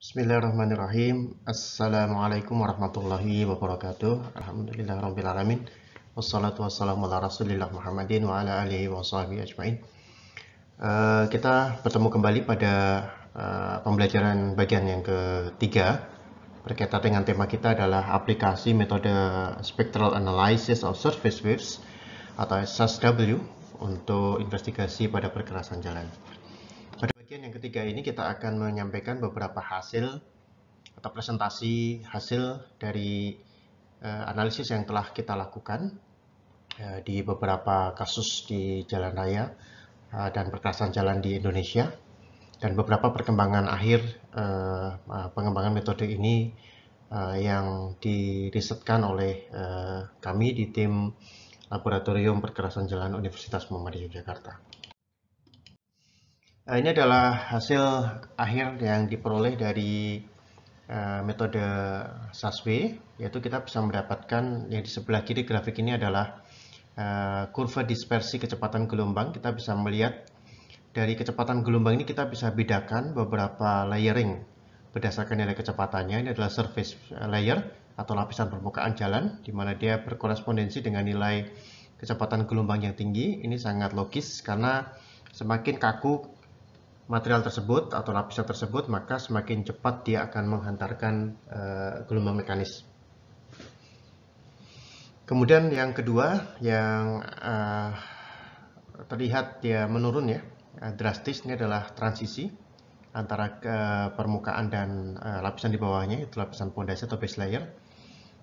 Bismillahirrahmanirrahim. Assalamualaikum warahmatullahi wabarakatuh. alamin. Wassalatu wassalamu ala rasulillah Muhammadin wa ala alihi wa ajma'in. Uh, kita bertemu kembali pada uh, pembelajaran bagian yang ketiga berkaitan dengan tema kita adalah aplikasi metode Spectral Analysis of Surface Waves atau SSW untuk investigasi pada perkerasan jalan bagian yang ketiga ini kita akan menyampaikan beberapa hasil atau presentasi hasil dari uh, analisis yang telah kita lakukan uh, di beberapa kasus di jalan raya uh, dan perkerasan jalan di Indonesia dan beberapa perkembangan akhir uh, pengembangan metode ini uh, yang dirisetkan oleh uh, kami di tim Laboratorium Perkerasan Jalan Universitas Muhammadiyah Yogyakarta. Nah, ini adalah hasil akhir yang diperoleh dari eh, metode Saswe, yaitu kita bisa mendapatkan yang di sebelah kiri grafik ini adalah eh, kurva dispersi kecepatan gelombang. Kita bisa melihat dari kecepatan gelombang ini kita bisa bedakan beberapa layering berdasarkan nilai kecepatannya. Ini adalah surface layer atau lapisan permukaan jalan, di mana dia berkorespondensi dengan nilai kecepatan gelombang yang tinggi. Ini sangat logis karena semakin kaku material tersebut atau lapisan tersebut, maka semakin cepat dia akan menghantarkan uh, gelombang mekanis. Kemudian yang kedua yang uh, terlihat dia menurun ya eh, drastis ini adalah transisi antara uh, permukaan dan lapisan di bawahnya itu lapisan pondasi atau base layer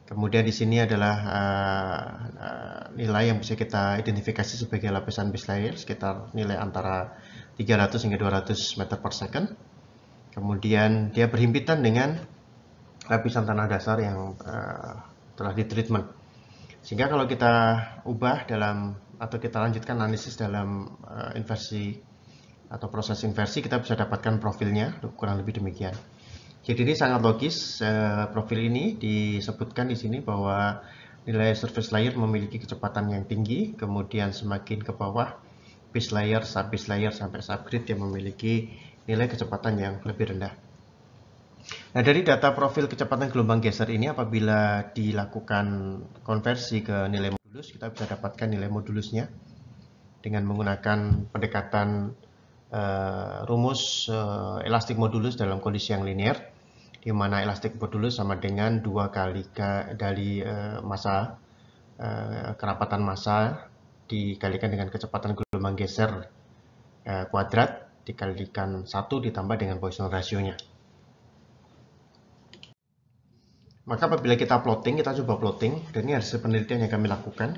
Kemudian di sini adalah uh, uh, nilai yang bisa kita identifikasi sebagai lapisan base layer sekitar nilai antara 300 hingga 200 meter per second. Kemudian dia berhimpitan dengan lapisan tanah dasar yang uh, telah ditreatment. Sehingga kalau kita ubah dalam atau kita lanjutkan analisis dalam uh, inversi atau proses inversi kita bisa dapatkan profilnya kurang lebih demikian. Jadi ini sangat logis eh, profil ini disebutkan di sini bahwa nilai surface layer memiliki kecepatan yang tinggi, kemudian semakin ke bawah base layer, sub base layer sampai subgrade yang memiliki nilai kecepatan yang lebih rendah. Nah, dari data profil kecepatan gelombang geser ini apabila dilakukan konversi ke nilai modulus, kita bisa dapatkan nilai modulusnya dengan menggunakan pendekatan uh, rumus uh, elastik modulus dalam kondisi yang linear di mana elastik modulus sama dengan dua kali ke, dari uh, eh, masa uh, eh, kerapatan masa dikalikan dengan kecepatan gelombang geser uh, kuadrat dikalikan satu ditambah dengan Poisson rasionya. Maka apabila kita plotting, kita coba plotting, dan ini hasil penelitian yang kami lakukan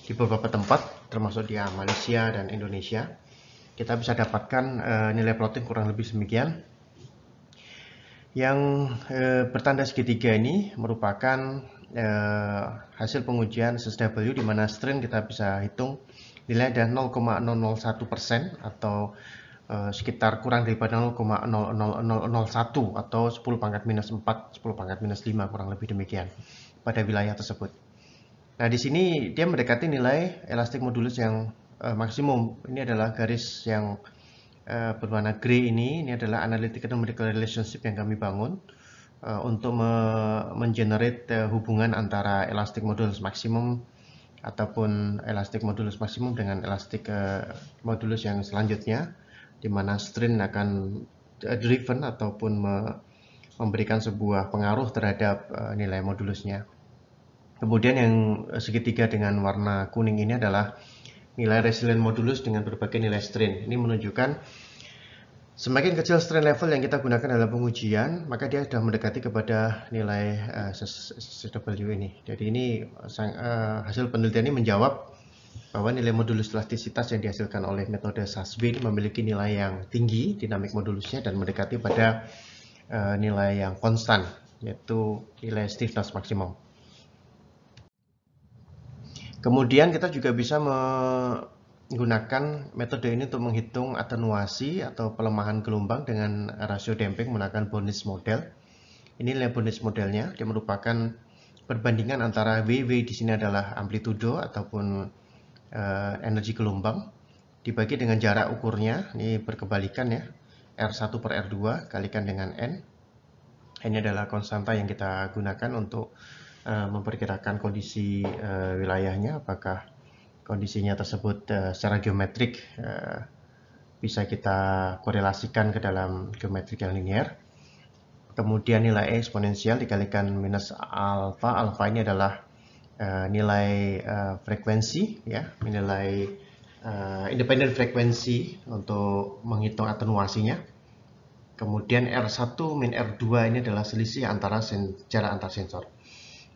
di beberapa tempat, termasuk di Malaysia dan Indonesia, kita bisa dapatkan nilai plotting kurang lebih demikian. Yang e, bertanda segitiga ini merupakan e, hasil pengujian SSW di mana strain kita bisa hitung nilai dan 0,001 persen atau e, sekitar kurang daripada 0,0001 atau 10 pangkat minus 4, 10 pangkat minus 5 kurang lebih demikian pada wilayah tersebut. Nah di sini dia mendekati nilai elastik modulus yang e, maksimum. Ini adalah garis yang uh, eh, berwarna grey ini, ini adalah analytical medical relationship yang kami bangun uh, untuk me mengenerate uh, hubungan antara elastic modulus maksimum ataupun elastic modulus maksimum dengan elastic uh, modulus yang selanjutnya di mana strain akan driven ataupun me memberikan sebuah pengaruh terhadap uh, nilai modulusnya. Kemudian yang segitiga dengan warna kuning ini adalah nilai resilient modulus dengan berbagai nilai strain. Ini menunjukkan semakin kecil strain level yang kita gunakan dalam pengujian, maka dia sudah mendekati kepada nilai uh, eh, CW ini. Jadi ini eh, hasil penelitian ini menjawab bahwa nilai modulus elastisitas yang dihasilkan oleh metode ini memiliki nilai yang tinggi dinamik modulusnya dan mendekati pada eh, nilai yang konstan yaitu nilai stiffness maksimum. Kemudian kita juga bisa menggunakan metode ini untuk menghitung atenuasi atau pelemahan gelombang dengan rasio damping menggunakan bonus model. Ini nilai bonus modelnya, dia merupakan perbandingan antara WW di sini adalah amplitudo ataupun e, energi gelombang dibagi dengan jarak ukurnya, ini berkebalikan ya, R1 per R2 kalikan dengan N. Ini adalah konstanta yang kita gunakan untuk Eh, memperkirakan kondisi uh, wilayahnya apakah kondisinya tersebut uh, secara geometrik uh, bisa kita korelasikan ke dalam geometrik yang linear kemudian nilai e eksponensial dikalikan minus alfa alfa ini adalah uh, nilai uh, frekuensi ya nilai uh, independent frekuensi untuk menghitung atenuasinya kemudian R1 min R2 ini adalah selisih antara jarak antar sensor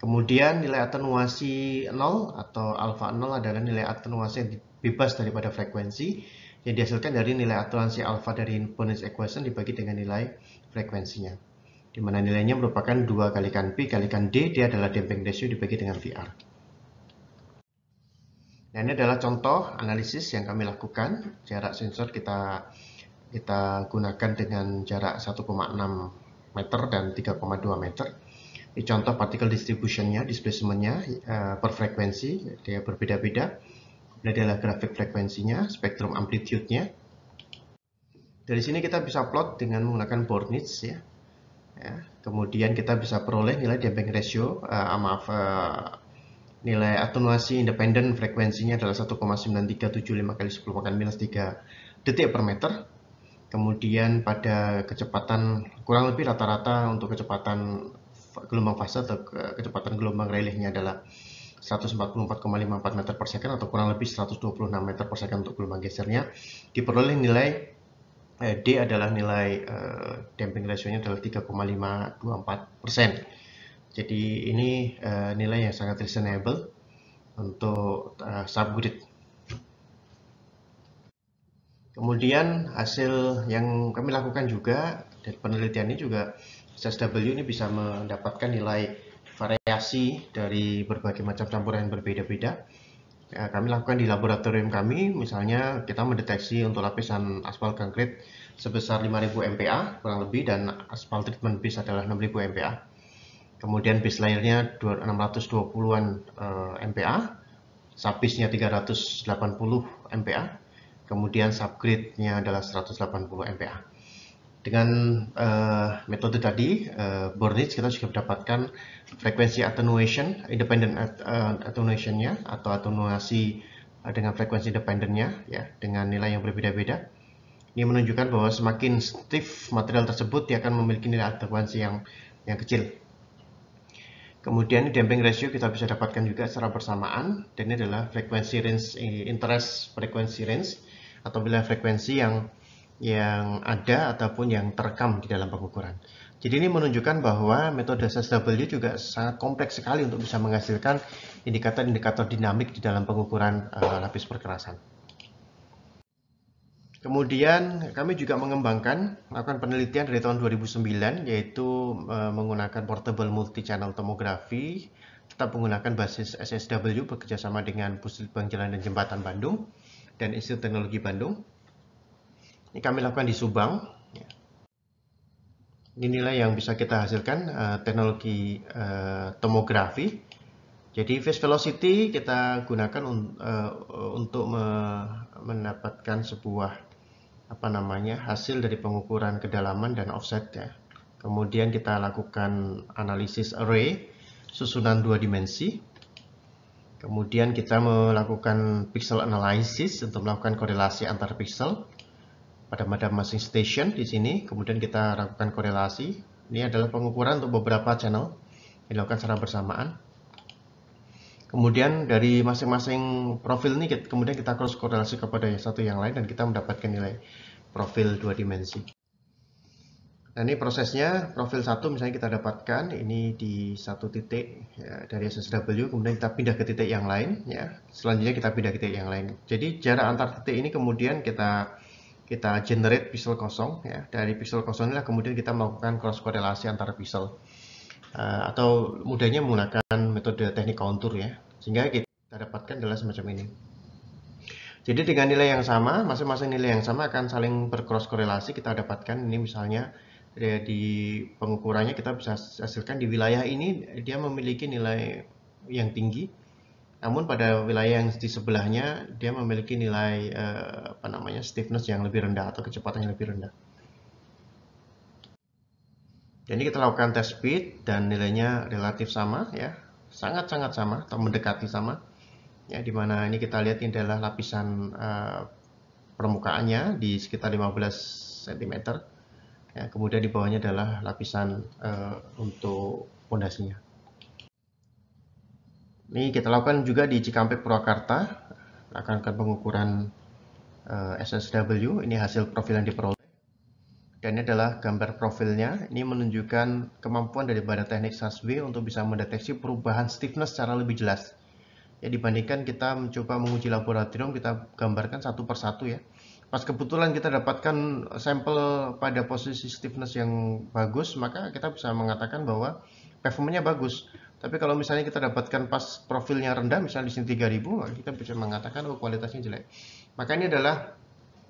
Kemudian nilai atenuasi 0 atau alfa 0 adalah nilai atenuasi yang bebas daripada frekuensi yang dihasilkan dari nilai atenuasi alfa dari Bonus equation dibagi dengan nilai frekuensinya. Di mana nilainya merupakan 2 kalikan P kalikan D, dia adalah damping ratio dibagi dengan VR. Nah ini adalah contoh analisis yang kami lakukan. Jarak sensor kita kita gunakan dengan jarak 1,6 meter dan 3,2 meter. Ini contoh partikel distribution-nya, distributionnya, displacementnya uh, per frekuensi dia berbeda-beda. Ini adalah grafik frekuensinya, spektrum amplitude-nya. Dari sini kita bisa plot dengan menggunakan Bornitz ya. ya. Kemudian kita bisa peroleh nilai damping ratio, uh, eh, maaf, uh, eh, nilai atenuasi independen frekuensinya adalah 1,9375 kali 10 pangkat minus 3 detik per meter. Kemudian pada kecepatan kurang lebih rata-rata untuk kecepatan gelombang fase atau kecepatan gelombang relihnya adalah 144,54 meter per second atau kurang lebih 126 meter per second untuk gelombang gesernya diperoleh nilai eh, D adalah nilai eh, damping rasionya adalah 3,524 jadi ini eh, nilai yang sangat reasonable untuk eh, subgrid kemudian hasil yang kami lakukan juga dari penelitian ini juga SSW ini bisa mendapatkan nilai variasi dari berbagai macam campuran yang berbeda-beda. Ya, kami lakukan di laboratorium kami, misalnya kita mendeteksi untuk lapisan aspal konkret sebesar 5000 MPa kurang lebih dan aspal treatment base adalah 6000 MPa. Kemudian base layernya 620-an eh, MPa, subbase-nya 380 MPa, kemudian subgrade-nya adalah 180 MPa. Dengan uh, metode tadi, uh, Bornitz, kita juga mendapatkan frekuensi attenuation, independent at, uh, attenuation-nya, atau atenuasi uh, dengan frekuensi independennya, ya, dengan nilai yang berbeda-beda. Ini menunjukkan bahwa semakin stiff material tersebut, dia akan memiliki nilai atenuasi yang, yang kecil. Kemudian damping ratio kita bisa dapatkan juga secara bersamaan, dan ini adalah frekuensi range, interest frekuensi range, atau bila frekuensi yang yang ada ataupun yang terekam di dalam pengukuran. Jadi ini menunjukkan bahwa metode SSW juga sangat kompleks sekali untuk bisa menghasilkan indikator-indikator dinamik di dalam pengukuran uh, eh, lapis perkerasan. Kemudian kami juga mengembangkan melakukan penelitian dari tahun 2009 yaitu uh, menggunakan portable multi channel tomografi tetap menggunakan basis SSW bekerjasama dengan Pusat Bank Jalan dan Jembatan Bandung dan Institut Teknologi Bandung ini kami lakukan di Subang. Ya. Inilah yang bisa kita hasilkan uh, teknologi uh, tomografi. Jadi phase velocity kita gunakan un, uh, untuk me, mendapatkan sebuah apa namanya hasil dari pengukuran kedalaman dan offset ya. Kemudian kita lakukan analisis array susunan dua dimensi. Kemudian kita melakukan pixel analysis untuk melakukan korelasi antar pixel pada madam masing station di sini. Kemudian kita lakukan korelasi. Ini adalah pengukuran untuk beberapa channel dilakukan secara bersamaan. Kemudian dari masing-masing profil ini kemudian kita cross korelasi kepada yang satu yang lain dan kita mendapatkan nilai profil dua dimensi. Nah ini prosesnya profil satu misalnya kita dapatkan ini di satu titik ya, dari SSW kemudian kita pindah ke titik yang lain ya selanjutnya kita pindah ke titik yang lain. Jadi jarak antar titik ini kemudian kita kita generate pixel kosong ya dari pixel kosong inilah kemudian kita melakukan cross korelasi antara pixel uh, atau mudahnya menggunakan metode teknik kontur ya sehingga kita dapatkan adalah semacam ini jadi dengan nilai yang sama masing-masing nilai yang sama akan saling bercross korelasi kita dapatkan ini misalnya ya, di pengukurannya kita bisa hasilkan di wilayah ini dia memiliki nilai yang tinggi namun pada wilayah yang di sebelahnya dia memiliki nilai uh, apa namanya stiffness yang lebih rendah atau kecepatan yang lebih rendah. Jadi kita lakukan test speed dan nilainya relatif sama ya, sangat-sangat sama atau mendekati sama. Ya, di mana ini kita lihat ini adalah lapisan uh, permukaannya di sekitar 15 cm. Ya, kemudian di bawahnya adalah lapisan uh, untuk pondasinya. Ini kita lakukan juga di Cikampek Purwakarta. Akan pengukuran eh, SSW. Ini hasil profil yang diperoleh. Dan ini adalah gambar profilnya. Ini menunjukkan kemampuan dari badan teknik SASB untuk bisa mendeteksi perubahan stiffness secara lebih jelas. Ya dibandingkan kita mencoba menguji laboratorium, kita gambarkan satu persatu ya. Pas kebetulan kita dapatkan sampel pada posisi stiffness yang bagus, maka kita bisa mengatakan bahwa performanya bagus. Tapi kalau misalnya kita dapatkan pas profilnya rendah, misalnya di sini 3000, kita bisa mengatakan oh kualitasnya jelek. Maka ini adalah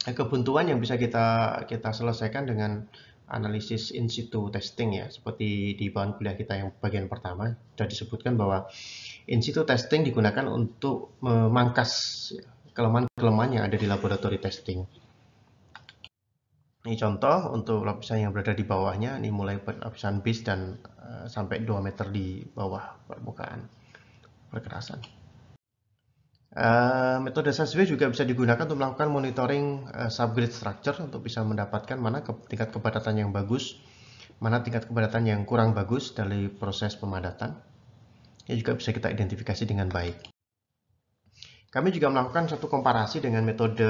kebuntuan yang bisa kita kita selesaikan dengan analisis in situ testing ya seperti di bahan kuliah kita yang bagian pertama sudah disebutkan bahwa in situ testing digunakan untuk memangkas kelemahan-kelemahan yang ada di laboratorium testing. Ini contoh untuk lapisan yang berada di bawahnya, ini mulai lapisan base dan eh, sampai 2 meter di bawah permukaan perkerasan. Uh, metode SSW juga bisa digunakan untuk melakukan monitoring uh, eh, subgrade structure untuk bisa mendapatkan mana ke tingkat kepadatan yang bagus, mana tingkat kepadatan yang kurang bagus dari proses pemadatan. Ini juga bisa kita identifikasi dengan baik. Kami juga melakukan satu komparasi dengan metode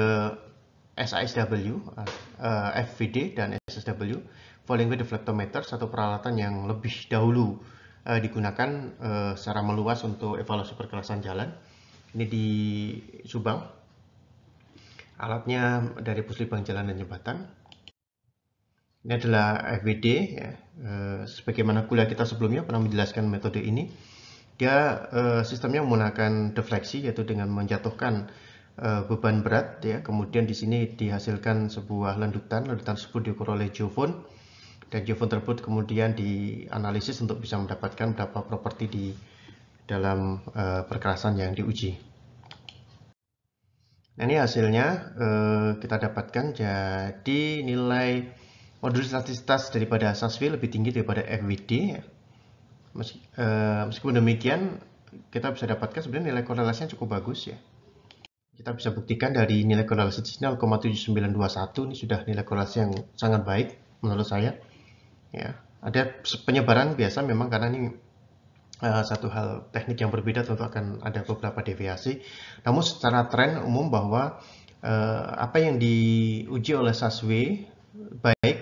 SISW, uh, eh, FVD dan SSW, falling with deflectometer, satu peralatan yang lebih dahulu uh, digunakan uh, secara meluas untuk evaluasi perkelasan jalan. Ini di Subang. Alatnya dari Puslibang Jalan dan Jembatan. Ini adalah FVD, ya. Uh, sebagaimana kuliah kita sebelumnya pernah menjelaskan metode ini. Dia uh, sistemnya menggunakan defleksi, yaitu dengan menjatuhkan Eh, beban berat ya kemudian di sini dihasilkan sebuah lendutan lendutan tersebut diukur oleh geofon dan geofon tersebut kemudian dianalisis untuk bisa mendapatkan berapa properti di dalam uh, perkerasan yang diuji nah ini hasilnya uh, kita dapatkan jadi nilai modulus statistas daripada Sarsfield lebih tinggi daripada FWD ya. meskipun demikian kita bisa dapatkan sebenarnya nilai korelasinya cukup bagus ya kita bisa buktikan dari nilai korelasi di 0,7921 ini sudah nilai korelasi yang sangat baik menurut saya ya ada penyebaran biasa memang karena ini uh, satu hal teknik yang berbeda tentu akan ada beberapa deviasi namun secara tren umum bahwa uh, apa yang diuji oleh Saswe baik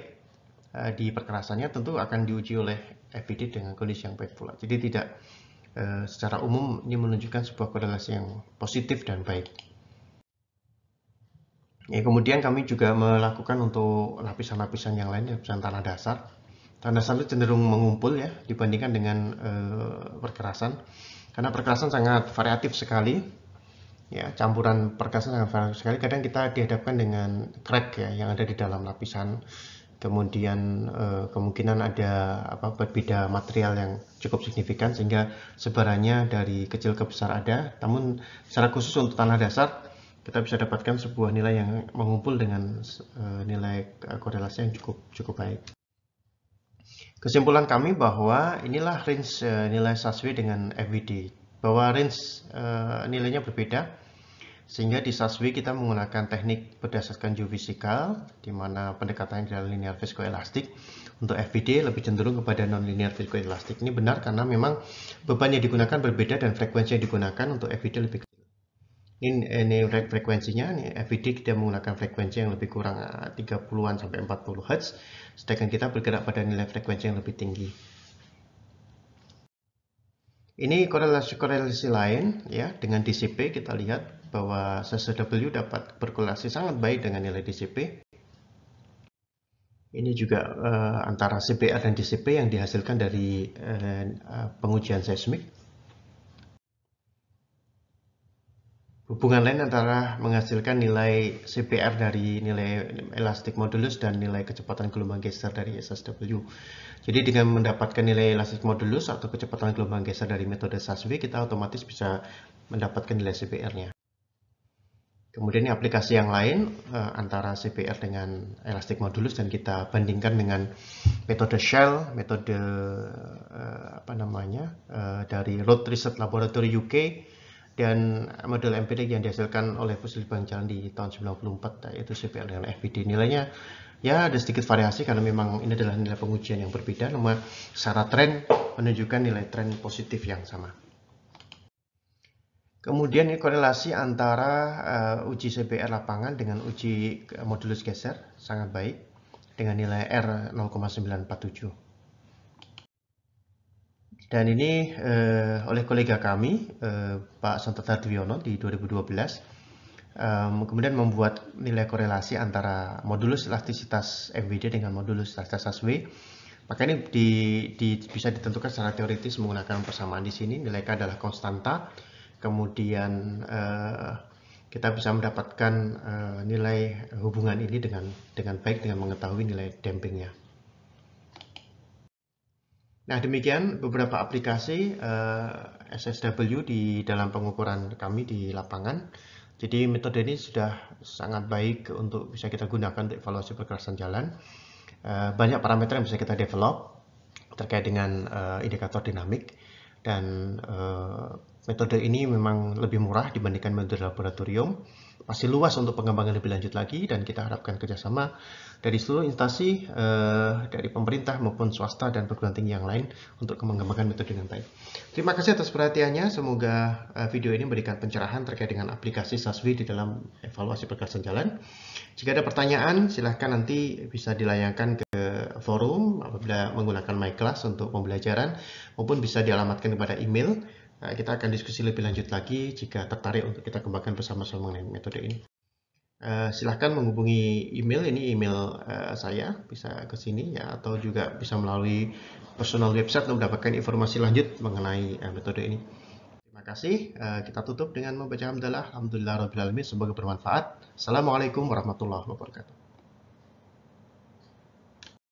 uh, di perkerasannya tentu akan diuji oleh FPD dengan kondisi yang baik pula jadi tidak secara umum ini menunjukkan sebuah korelasi yang positif dan baik. Ya, kemudian kami juga melakukan untuk lapisan-lapisan yang lain, lapisan tanah dasar. Tanah dasar itu cenderung mengumpul ya dibandingkan dengan e, perkerasan, karena perkerasan sangat variatif sekali. Ya, campuran perkerasan sangat variatif sekali. Kadang kita dihadapkan dengan crack ya yang ada di dalam lapisan. Kemudian e, kemungkinan ada apa berbeda material yang cukup signifikan sehingga sebarannya dari kecil ke besar ada. Namun secara khusus untuk tanah dasar kita bisa dapatkan sebuah nilai yang mengumpul dengan uh, nilai eh, korelasi yang cukup cukup baik. Kesimpulan kami bahwa inilah range uh, nilai SASW dengan FWD, bahwa range uh, nilainya berbeda sehingga di SASW kita menggunakan teknik berdasarkan geofisikal di mana pendekatannya adalah linear viskoelastik untuk FVD lebih cenderung kepada non-linear viskoelastik ini benar karena memang beban yang digunakan berbeda dan frekuensi yang digunakan untuk FVD lebih Eh, ini, ini frekuensinya ini FVD e kita menggunakan frekuensi yang lebih kurang 30-an eh, sampai 40 Hz sedangkan kita bergerak pada nilai frekuensi yang lebih tinggi ini korelasi-korelasi lain ya dengan DCP kita lihat bahwa CCW dapat berkorelasi sangat baik dengan nilai DCP ini juga uh, antara CBR dan DCP yang dihasilkan dari uh, pengujian seismik Hubungan lain antara menghasilkan nilai CPR dari nilai elastik modulus dan nilai kecepatan gelombang geser dari SSW. Jadi dengan mendapatkan nilai elastik modulus atau kecepatan gelombang geser dari metode SASW, kita otomatis bisa mendapatkan nilai CPR-nya. Kemudian aplikasi yang lain eh, antara CPR dengan elastik modulus dan kita bandingkan dengan metode Shell, metode eh, apa namanya eh, dari Road Research Laboratory UK dan model empirik yang dihasilkan oleh Bank Jalan di tahun 94 yaitu CPL dan FBD nilainya ya ada sedikit variasi karena memang ini adalah nilai pengujian yang berbeda namun secara tren menunjukkan nilai tren positif yang sama kemudian ini korelasi antara uh, uji CBR lapangan dengan uji modulus geser sangat baik dengan nilai R 0,947 dan ini eh, oleh kolega kami, eh, Pak Sontet Hardwiono di 2012, eh, kemudian membuat nilai korelasi antara modulus elastisitas MVD dengan modulus elastisitas W. Maka ini di, di, bisa ditentukan secara teoritis menggunakan persamaan di sini. Nilai K adalah konstanta, kemudian eh, kita bisa mendapatkan eh, nilai hubungan ini dengan, dengan baik dengan mengetahui nilai dampingnya. Nah, demikian beberapa aplikasi uh, eh, SSW di dalam pengukuran kami di lapangan. Jadi metode ini sudah sangat baik untuk bisa kita gunakan untuk evaluasi perkerasan jalan. Uh, banyak parameter yang bisa kita develop terkait dengan uh, indikator dinamik dan uh, metode ini memang lebih murah dibandingkan metode laboratorium masih luas untuk pengembangan lebih lanjut lagi dan kita harapkan kerjasama dari seluruh instansi eh, dari pemerintah maupun swasta dan perguruan tinggi yang lain untuk mengembangkan metode dengan baik. Terima kasih atas perhatiannya. Semoga eh, video ini memberikan pencerahan terkait dengan aplikasi SASWI di dalam evaluasi perkerasan jalan. Jika ada pertanyaan, silahkan nanti bisa dilayangkan ke forum apabila menggunakan MyClass untuk pembelajaran maupun bisa dialamatkan kepada email Nah, kita akan diskusi lebih lanjut lagi jika tertarik untuk kita kembangkan bersama-sama mengenai metode ini. Uh, silahkan menghubungi email, ini email uh, saya, bisa ke sini ya, atau juga bisa melalui personal website untuk mendapatkan informasi lanjut mengenai uh, metode ini. Terima kasih, uh, kita tutup dengan membaca hamdalah, alhamdulillah, alhamdulillah, semoga bermanfaat. Assalamualaikum warahmatullahi wabarakatuh.